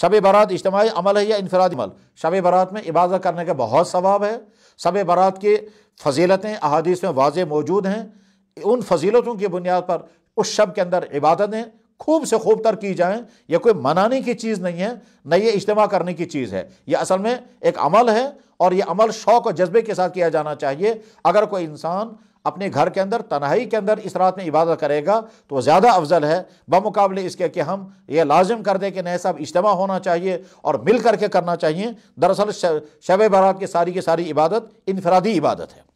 शब बारात इजमाही अमल है या इनफराद अमल शब बारात में इबादत करने का बहुत सवाब है शब बारात के फजीलतें अहादीस में वाज मौजूद हैं उन फजीलतों की बुनियाद पर उस शब के अंदर इबादतें खूब से खूब तर की जाएँ यह कोई मनाने की चीज़ नहीं है न ये इज्तम करने की चीज़ है यह असल में एक अमल है और यह अमल शौक़ और जज्बे के साथ किया जाना चाहिए अगर कोई इंसान अपने घर के अंदर तनहाई के अंदर इस रात में इबादत करेगा तो ज़्यादा अफजल है बमुकाबले इसके कि हम ये लाजिम कर दें कि नए साहब इज्तम होना चाहिए और मिल करके करना चाहिए दरअसल शब बारात की सारी की सारी इबादत इनफरादी इबादत है